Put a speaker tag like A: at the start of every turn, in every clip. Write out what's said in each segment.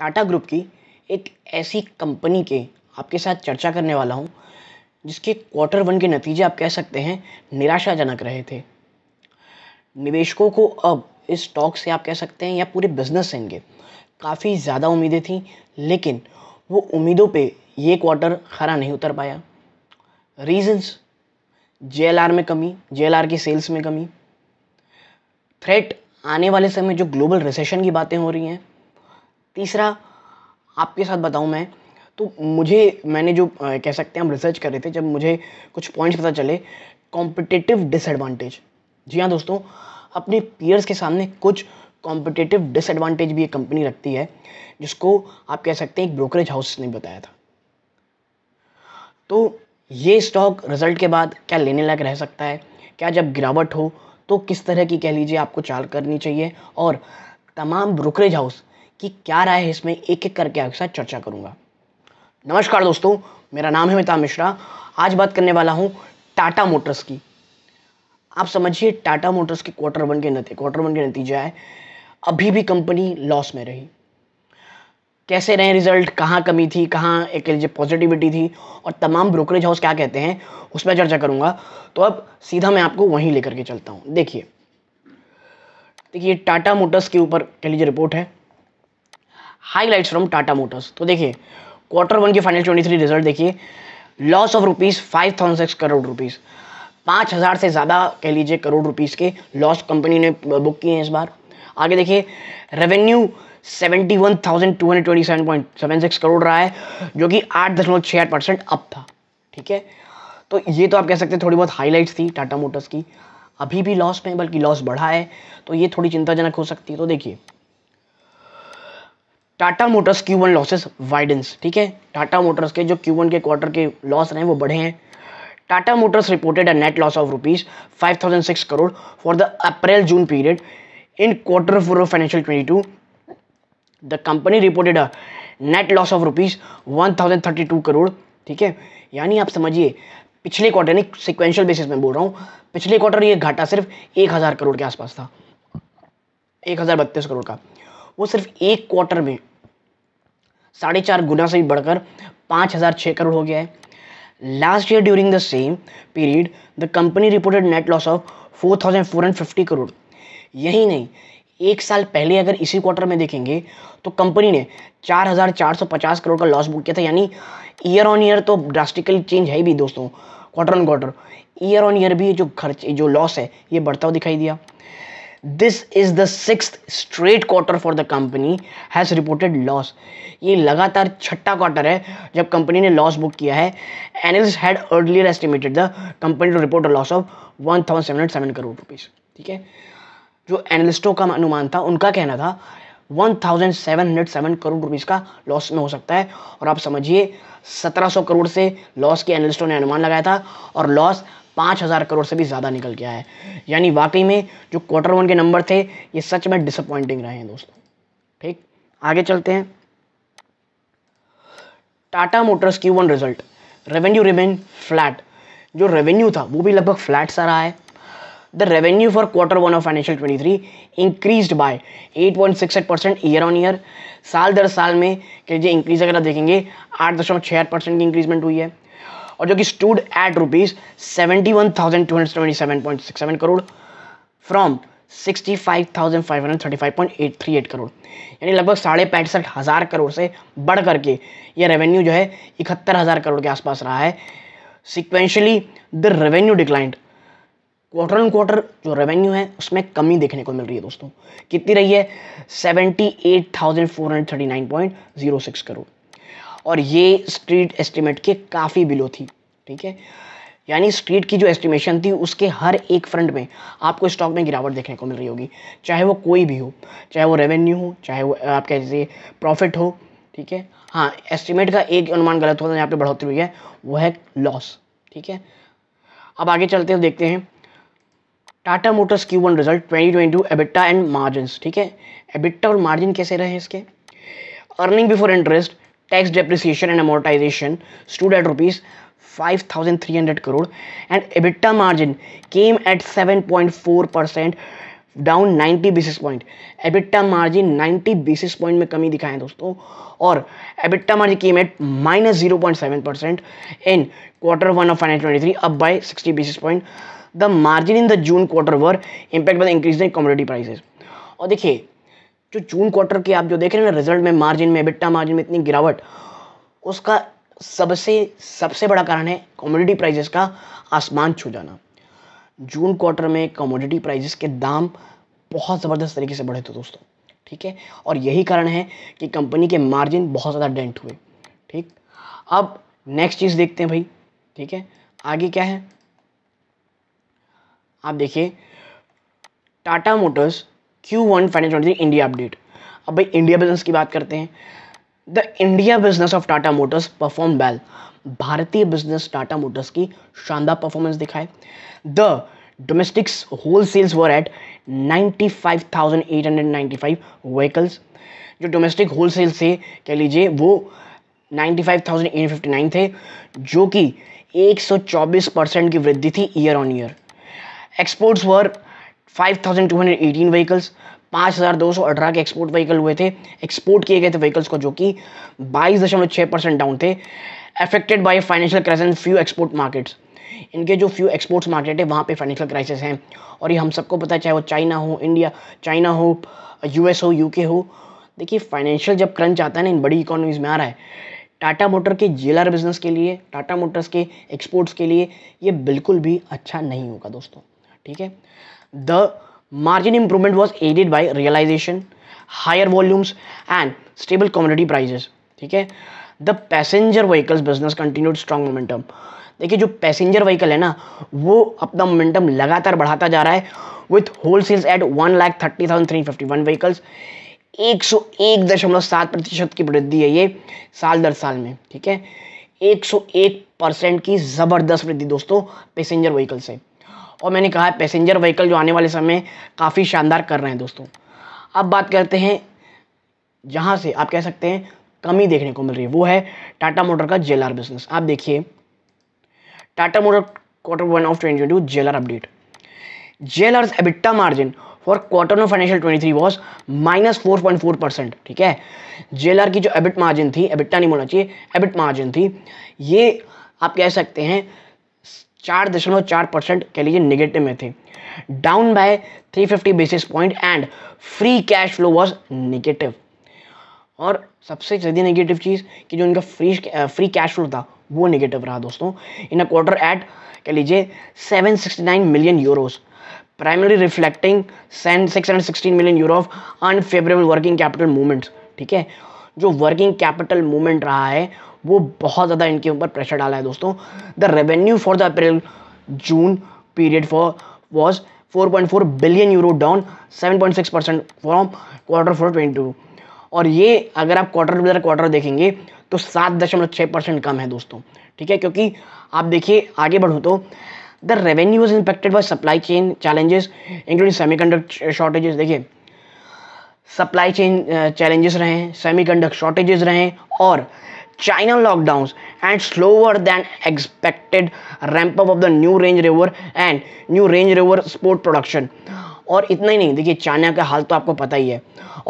A: Tata group की एक ऐसी कंपनी के आपके साथ चर्चा करने वाला हूँ जिसके क्वार्टर वन के नतीजे आप कह सकते हैं निराशाजनक रहे थे निवेशकों को अब इस स्टॉक से आप कह सकते हैं या पूरे बिजनेस से इनके काफ़ी ज़्यादा उम्मीदें थीं लेकिन वो उम्मीदों पे ये क्वार्टर खरा नहीं उतर पाया रीजंस जे में कमी जे की सेल्स में कमी थ्रेट आने वाले समय जो ग्लोबल रिसेशन की बातें हो रही हैं तीसरा आपके साथ बताऊँ मैं तो मुझे मैंने जो कह सकते हैं हम रिसर्च कर रहे थे जब मुझे कुछ पॉइंट्स पता चले कॉम्पिटिटिव डिसएडवांटेज जी हाँ दोस्तों अपने पीयर्स के सामने कुछ कॉम्पिटिटिव डिसएडवांटेज भी एक कंपनी रखती है जिसको आप कह सकते हैं एक ब्रोकरेज हाउस ने बताया था तो ये स्टॉक रिजल्ट के बाद क्या लेने लायक रह सकता है क्या जब गिरावट हो तो किस तरह की कह लीजिए आपको चाल करनी चाहिए और तमाम ब्रोकरेज हाउस कि क्या राय है इसमें एक एक करके आपके साथ चर्चा करूँगा नमस्कार दोस्तों मेरा नाम है मिता मिश्रा आज बात करने वाला हूँ टाटा मोटर्स की आप समझिए टाटा मोटर्स के क्वार्टर वन के नतीजे क्वार्टर वन के नतीजे आए अभी भी कंपनी लॉस में रही कैसे रहे रिजल्ट कहाँ कमी थी कहाँ एक पॉजिटिविटी थी और तमाम ब्रोकरेज हाउस क्या कहते हैं उस पर चर्चा करूंगा तो अब सीधा मैं आपको वहीं लेकर के चलता हूँ देखिए देखिए टाटा मोटर्स के ऊपर कह लीजिए रिपोर्ट है हाईलाइट्स फ्रॉम टाटा मोटर्स तो देखिए क्वार्टर वन के फाइनल ट्वेंटी थ्री रिजल्ट देखिए loss of rupees five thousand six crore rupees पाँच हज़ार से ज़्यादा कह लीजिए करोड़ रुपीज़ के लॉस कंपनी ने बुक किए हैं इस बार आगे देखिए revenue seventy one thousand two hundred twenty seven point seven six crore रहा है जो कि आठ दशमलव छः आठ परसेंट अप था ठीक है तो ये तो आप कह सकते हैं थोड़ी बहुत हाईलाइट्स थी टाटा मोटर्स की अभी भी लॉस में बल्कि लॉस बढ़ा है तो ये थोड़ी चिंताजनक हो सकती है तो देखिए Tata Motors Q one losses widens ठीक है टाटा मोटर्स के जो क्यू वन के क्वार्टर के लॉस रहे हैं वो बढ़े हैं Tata Motors reported a net loss of rupees five thousand six crore for the April June period in quarter four financial twenty two the company reported a net loss of rupees one thousand thirty two crore ठीक है यानी आप समझिए पिछले quarter यानी sequential basis में बोल रहा हूँ पिछले क्वार्टर ये घाटा सिर्फ एक हज़ार करोड़ के आसपास था एक हज़ार बत्तीस करोड़ का वो सिर्फ एक क्वार्टर में साढ़े चार गुना से भी बढ़कर पाँच हज़ार छः करोड़ हो गया है last year during the same period the company reported net loss of four thousand four hundred fifty crore यही नहीं एक साल पहले अगर इसी क्वार्टर में देखेंगे तो कंपनी ने चार चार हजार सौ पचास करोड़ का लॉस बुक किया था यानी ईयर ऑन ईयर तो ड्रास्टिकली चेंज है भी दोस्तों quarter on quarter year on year भी जो खर्च जो लॉस है ये बढ़ता हुआ दिखाई दिया this is the six straight quarter for the company has reported loss ये लगातार छठा क्वार्टर है जब कंपनी ने लॉस बुक किया है analyst had earlier estimated the company to report a loss of one thousand seven hundred seven crore rupees ठीक है जो एनालिस्टों का अनुमान था उनका कहना था one thousand seven hundred seven crore rupees का लॉस में हो सकता है और आप समझिए सत्रह सौ करोड़ से लॉस के एनालिस्टों ने अनुमान लगाया था और लॉस हजार करोड़ से भी ज़्यादा निकल गया है यानी वाकई में जो क्वार्टर वन के नंबर थे ये सच में डिसअपॉइंटिंग रहे हैं दोस्तों ठीक आगे चलते हैं टाटा मोटर्स की one result revenue remain flat जो रेवेन्यू था वो भी लगभग फ्लैट सा रहा है the revenue for quarter one of financial twenty three increased by eight point six eight percent year on year साल दर साल में कह लीजिए इंक्रीज अगर आप देखेंगे आठ दशमलव छः आठ परसेंट की इंक्रीजमेंट हुई है और जो कि stood at rupees seventy one thousand two hundred seventy seven point six seven crore from sixty five thousand five hundred thirty five point eight three eight crore यानी लगभग साढ़े पैंसठ हज़ार करोड़ से बढ़ करके ये रेवेन्यू जो है इकहत्तर हज़ार करोड़ के आसपास रहा है sequentially the revenue declined quarter and quarter जो रेवेन्यू है उसमें कमी देखने को मिल रही है दोस्तों कितनी रही है seventy eight thousand four hundred thirty nine point zero six crore और ये स्ट्रीट एस्टिमेट के काफ़ी बिलो थी ठीक है यानी स्ट्रीट की जो एस्टिमेशन थी उसके हर एक फ्रंट में आपको स्टॉक में गिरावट देखने को मिल रही होगी चाहे वो कोई भी हो चाहे वो रेवेन्यू हो चाहे वो कह दीजिए प्रॉफिट हो ठीक है हाँ एस्टिमेट का एक अनुमान गलत होता तो है यहाँ पे बढ़ोतरी हुई है वो है लॉस ठीक है अब आगे चलते हैं देखते हैं Tata Motors Q one result twenty twenty two EBITDA and margin ठीक है एबिट्टा और मार्जिन कैसे रहे इसके earning before interest tax depreciation and amortisation student rupees 5,300 crore and EBITDA margin came at 7.4% down 90 basis point EBITDA margin 90 basis point में कमी दिखाएं दोस्तों और एबिट्टा मार्जिन की at minus zero point seven percent in quarter one of finance twenty three up by 60 basis point the margin in the June quarter were impact by increase in commodity prices और देखिए जो जून quarter के आप जो देख रहे हैं ना रिजल्ट में मार्जिन में एबिट्टा मार्जिन में इतनी गिरावट उसका सबसे सबसे बड़ा कारण है कमोडिटी प्राइजेस का आसमान छू जाना जून क्वार्टर में कमोडिटी प्राइजेस के दाम बहुत ज़बरदस्त तरीके से बढ़े थे दोस्तों ठीक है और यही कारण है कि कंपनी के मार्जिन बहुत ज़्यादा डेंट हुए ठीक अब नेक्स्ट चीज़ देखते हैं भाई ठीक है आगे क्या है आप देखिए Tata Motors Q1 one finance India update अब भाई इंडिया बिजनेस की बात करते हैं the India business of Tata Motors perform well भारतीय बिजनेस टाटा मोटर्स की शानदार परफॉर्मेंस दिखाए the domestics wholesales were at 95,895 vehicles जो डोमेस्टिक होल सेल्स थे कह लीजिए वो 95,859 थे जो कि 124 परसेंट की वृद्धि थी year on year exports were 5,218 vehicles पाँच हज़ार दो सौ अठारह के एक्सपोर्ट व्हीकल हुए थे एक्सपोर्ट किए गए थे व्हीकल्स को जो कि बाईस दशमलव छः परसेंट डाउन थे affected by financial crisis few export markets इनके जो फ्यू एक्सपोर्ट्स मार्केट है वहाँ पे फाइनेंशियल क्राइसिस हैं और ये हम सबको पता है चाहे वो चाइना हो इंडिया चाइना हो यूएस हो यूके हो देखिए फाइनेंशियल जब क्रंच आता है ना इन बड़ी इकोनॉमीज़ में आ रहा है टाटा मोटर के जी बिजनेस के लिए टाटा मोटर्स के एक्सपोर्ट्स के लिए ये बिल्कुल भी अच्छा नहीं होगा दोस्तों ठीक है the Margin improvement was aided by realization, higher volumes and stable commodity prices. ठीक है the passenger vehicles business continued strong momentum देखिए जो पैसेंजर व्हीकल है ना वो अपना मोमेंटम लगातार बढ़ाता जा रहा है with wholesales at one lakh thirty thousand three fifty one vehicles एक सौ एक दशमलव सात प्रतिशत की वृद्धि है ये साल दर साल में ठीक है एक सौ एक परसेंट की ज़बरदस्त वृद्धि दोस्तों पैसेंजर व्हीकल से और मैंने कहा पैसेंजर व्हीकल जो आने वाले समय काफ़ी शानदार कर रहे हैं दोस्तों अब बात करते हैं जहाँ से आप कह सकते हैं कमी देखने को मिल रही है वो है टाटा मोटर का जे बिजनेस आप देखिए Tata Motor quarter one of twenty twenty J update J EBITDA margin for quarter of financial twenty three was minus four point four percent ठीक है जे की जो एबिट मार्जिन थी एबिट्टा नहीं बोलना चाहिए एबिट मार्जिन थी ये आप कह सकते हैं चार दशमलव चार परसेंट कह लीजिए निगेटिव में थे down by three fifty basis point and free cash flow was negative और सबसे ज़्यादा नेगेटिव चीज़ कि जो इनका फ्री फ्री कैश फ्लो था वो नेगेटिव रहा दोस्तों इन अ क्वार्टर एट कह लीजिए seven sixty nine million euros primary reflecting six hundred sixteen million euro of unfavourable working capital movements ठीक है जो वर्किंग कैपिटल मूवमेंट रहा है वो बहुत ज़्यादा इनके ऊपर प्रेशर डाला है दोस्तों the revenue for the April June period for was 4.4 billion euro down 7.6 percent from quarter four twenty और ये अगर आप क्वार्टर बिदर क्वार्टर देखेंगे तो सात दशमलव छः परसेंट कम है दोस्तों ठीक है क्योंकि आप देखिए आगे बढ़ो तो the revenue is impacted by supply chain challenges including semi conduct shortages देखिए सप्लाई चेन चैलेंजेस रहे हैं सेमी कंडक्ट शॉर्टेजेस रहे हैं और China lockdowns and slower than expected ramp up of the new Range Rover and new Range Rover Sport production और इतना ही नहीं देखिए चाइना का हाल तो आपको पता ही है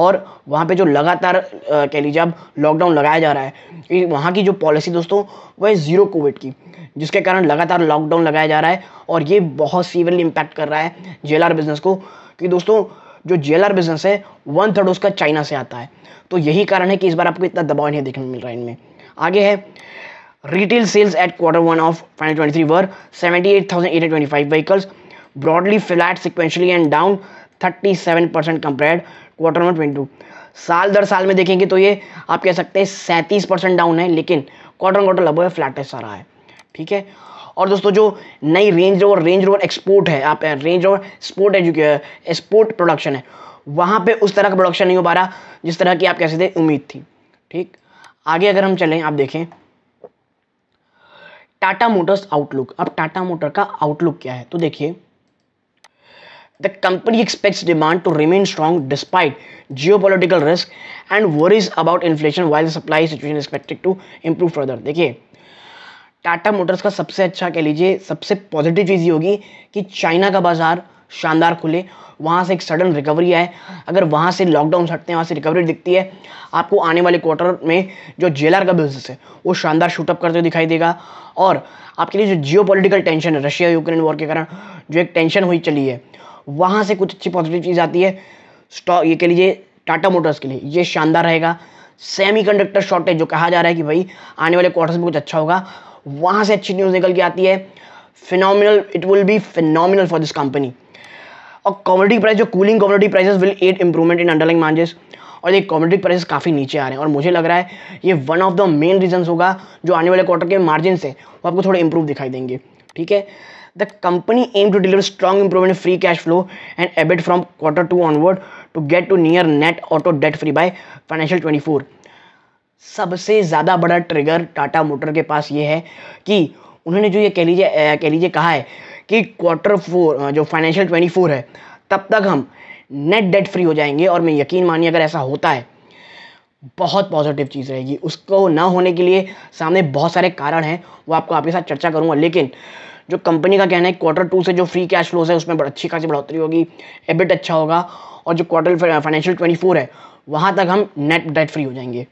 A: और वहाँ पे जो लगातार कह लीजिए अब लॉकडाउन लगाया जा रहा है वहाँ की जो पॉलिसी दोस्तों वह है ज़ीरो कोविड की जिसके कारण लगातार लॉकडाउन लगाया जा रहा है और ये बहुत सीवियरली इम्पैक्ट कर रहा है जे बिज़नेस को कि दोस्तों जो जे बिज़नेस है वन थर्ड उसका चाइना से आता है तो यही कारण है कि इस बार आपको इतना दबाव नहीं देखने मिल रहा है इनमें आगे है retail sales at quarter twenty five 2023 broadly flat sequentially and down thirty seven percent 37% quarter one twenty two साल दर साल में देखेंगे तो ये आप कह सकते हैं सैंतीस परसेंट डाउन है लेकिन क्वार्टर क्वार्टर लगभग फ्लैट है सारा है ठीक है और दोस्तों जो नई Range Rover Range Rover export है आप रेंज रोवर स्पोर्ट एजुके एक्सपोर्ट प्रोडक्शन है वहाँ पे उस तरह का प्रोडक्शन नहीं हो पा रहा जिस तरह की आप कह सकते उम्मीद थी ठीक आगे अगर हम चलें आप देखें टाटा मोटर्स आउटलुक अब टाटा मोटर का आउटलुक क्या है तो देखिए the company expects demand to remain strong despite geo political risk and worries about inflation while supply situation expected to improve further देखिए टाटा मोटर्स का सबसे अच्छा कह लीजिए सबसे पॉजिटिव चीज़ ये होगी कि चाइना का बाजार शानदार खुले वहाँ से एक सडन रिकवरी आए अगर वहाँ से लॉकडाउन हटते हैं वहाँ से रिकवरी दिखती है आपको आने वाले क्वार्टर में जो जे का बिजनेस है वो शानदार शूटअप करते हुए दिखाई देगा और आपके लिए जो जियो पोलिटिकल टेंशन है रशिया यूक्रेन वॉर के कारण जो एक टेंशन हुई चली है वहाँ से कुछ अच्छी पॉजिटिव चीज़ आती है स्टॉक ये के लिए टाटा मोटर्स के लिए ये शानदार रहेगा सेमी कंडक्टर शॉर्टेज जो कहा जा रहा है कि भाई आने वाले क्वार्टर्स में कुछ अच्छा होगा वहाँ से अच्छी न्यूज़ निकल के आती है phenomenal it will be phenomenal for this company और कॉमोडिटी प्राइस जो cooling commodity prices will aid improvement in underlying margins और ये कॉमोडिटी प्राइसेस काफ़ी नीचे आ रहे हैं और मुझे लग रहा है ये one of the main reason होगा जो आने वाले क्वार्टर के मार्जिन से वो आपको थोड़े इंप्रूव दिखाई देंगे ठीक है the company aims to deliver strong improvement free cash flow and EBIT from quarter two onward to get to near net auto debt free by financial twenty four सबसे ज़्यादा बड़ा ट्रिगर टाटा मोटर के पास ये है कि उन्होंने जो ये कह लीजिए कह लीजिए कहा है कि क्वार्टर फोर जो फाइनेंशियल ट्वेंटी फोर है तब तक हम नेट डेट फ्री हो जाएंगे और मैं यकीन मानिए अगर ऐसा होता है बहुत पॉजिटिव चीज़ रहेगी उसको ना होने के लिए सामने बहुत सारे कारण हैं वो आपको आपके साथ चर्चा करूँगा लेकिन जो कंपनी का कहना है क्वार्टर टू से जो फ्री कैश फ्लोज है उसमें बड़ी अच्छी खासी बढ़ोतरी होगी एबिट अच्छा होगा और जो क्वार्टर फाइनेंशियल ट्वेंटी फोर है वहाँ तक हम नेट डेट फ्री हो जाएंगे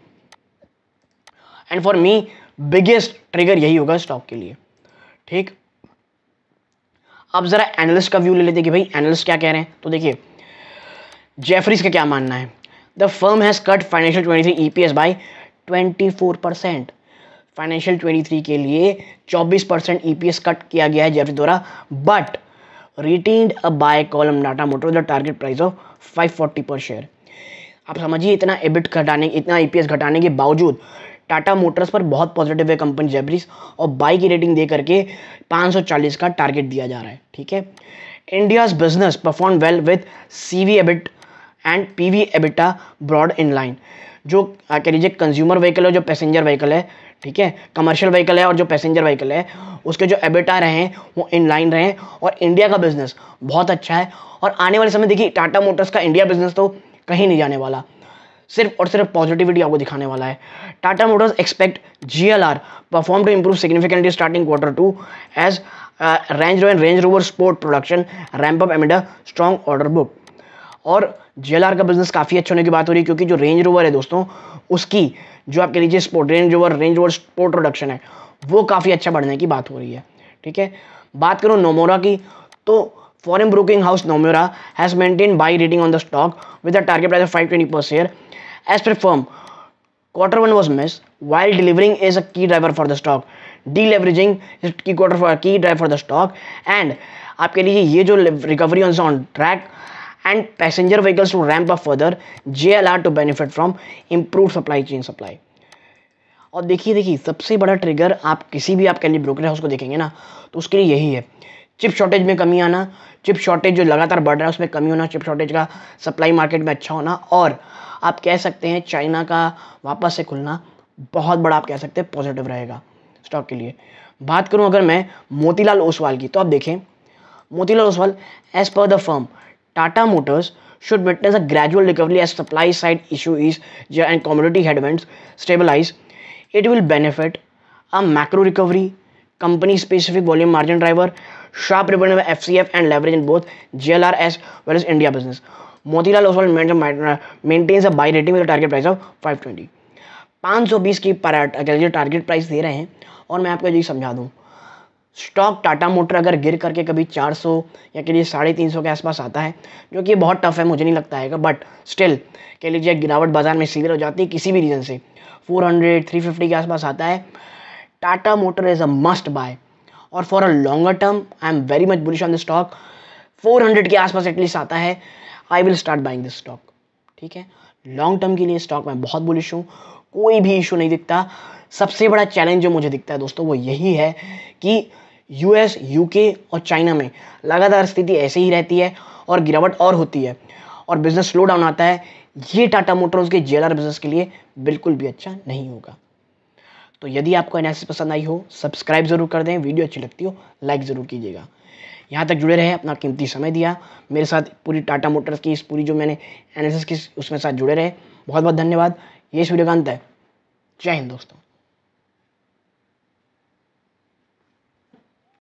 A: and for me biggest trigger यही होगा स्टॉक के लिए ठीक अब ज़रा एनालिस्ट का व्यू ले लेते कि भाई एनालिस्ट क्या कह रहे हैं तो देखिए जेफरीज का क्या मानना है the firm has cut financial twenty three E P S by twenty four percent financial twenty three के लिए चौबीस percent E P S cut किया गया है जेफरी द्वारा but retained a buy call on Tata Motor the target price of five forty per share आप समझिए इतना एबिट घटाने इतना ई पी एस घटाने के बावजूद टाटा मोटर्स पर बहुत पॉजिटिव है कंपनी जेबरीज और बाई की रेटिंग दे करके 540 का टारगेट दिया जा रहा है ठीक है India's business perform well with C V EBIT and P V EBITDA broad in line जो कह लीजिए कंज्यूमर व्हीकल है जो पैसेंजर व्हीकल है ठीक है कमर्शियल व्हीकल है और जो पैसेंजर व्हीकल है उसके जो एबिटा रहे हैं वो इन लाइन रहे और इंडिया का बिजनेस बहुत अच्छा है और आने वाले समय देखिए टाटा मोटर्स का इंडिया बिजनेस तो कहीं नहीं जाने वाला सिर्फ और सिर्फ पॉजिटिविटी आपको दिखाने वाला है Tata Motors expect J L R perform to improve significantly starting quarter two as Range Rover Range Rover Sport production ramp up amid a strong order book और जी एल आर का बिजनेस काफ़ी अच्छा होने की बात हो रही है क्योंकि जो रेंज रोवर है दोस्तों उसकी जो आप कह लीजिए Sport Range Rover Range Rover Sport production है वो काफ़ी अच्छा बढ़ने की बात हो रही है ठीक है बात करूँ नोमोरा की तो foreign broking house Nomura has maintain buy rating on the stock with a target price of five twenty per share as per firm quarter one was miss while delivering is a key driver for the stock deleveraging key quarter for key driver for the stock and आपके लिए ये जो recovery on track and passenger vehicles to ramp up further J L R to benefit from improve supply chain supply और देखिए देखिए सबसे बड़ा trigger आप किसी भी आप कैंडी ब्रोकर हाउस को देखेंगे ना तो उसके लिए यही है चिप शॉर्टेज में कमी आना चिप शॉर्टेज जो लगातार बढ़ रहा है उसमें कमी होना चिप शॉर्टेज का सप्लाई मार्केट में अच्छा होना और आप कह सकते हैं चाइना का वापस से खुलना बहुत बड़ा आप कह सकते हैं पॉजिटिव रहेगा स्टॉक के लिए बात करूं अगर मैं मोतीलाल ओसवाल की तो आप देखें Motilal Oswal as per the firm Tata Motors should a gradual recovery as supply side issue is and commodity headwinds stabilize it will benefit a macro recovery company specific volume margin driver sharp rebuilding of FCF and leverage in both GLR as well as India business. Motilal Oswal uh, maintains a buy rating with a target price of 520. 520 की पर target uh, price दे रहे हैं और मैं आपको ये समझा दूँ स्टॉक टाटा मोटर अगर गिर करके कभी 400 या के लिए साढ़े तीन के आसपास आता है जो कि बहुत टफ है मुझे नहीं लगता है बट स्टिल कह लीजिए गिरावट बाजार में सीवियर हो जाती है किसी भी रीज़न से 400 350 के आसपास आता है Tata Motor is a must buy और for a longer term I am very much bullish on this stock 400 के आसपास एटलीस्ट आता है I will start buying this stock ठीक है लॉन्ग टर्म के लिए स्टॉक मैं बहुत बुलिश हूँ कोई भी इशू नहीं दिखता सबसे बड़ा चैलेंज जो मुझे दिखता है दोस्तों वो यही है कि यू के और चाइना में लगातार स्थिति ऐसे ही रहती है और गिरावट और होती है और बिज़नेस स्लो डाउन आता है ये टाटा मोटर्स के जेलर बिज़नेस के लिए बिल्कुल भी अच्छा नहीं होगा तो यदि आपको एनालिसिस पसंद आई हो सब्सक्राइब ज़रूर कर दें वीडियो अच्छी लगती हो लाइक ज़रूर कीजिएगा यहाँ तक जुड़े रहे अपना कीमती समय दिया मेरे साथ पूरी टाटा मोटर्स की इस पूरी जो मैंने एनालिसिस की उसमें साथ जुड़े रहे बहुत बहुत धन्यवाद ये इस वीडियो का अंत है जय हिंद दोस्तों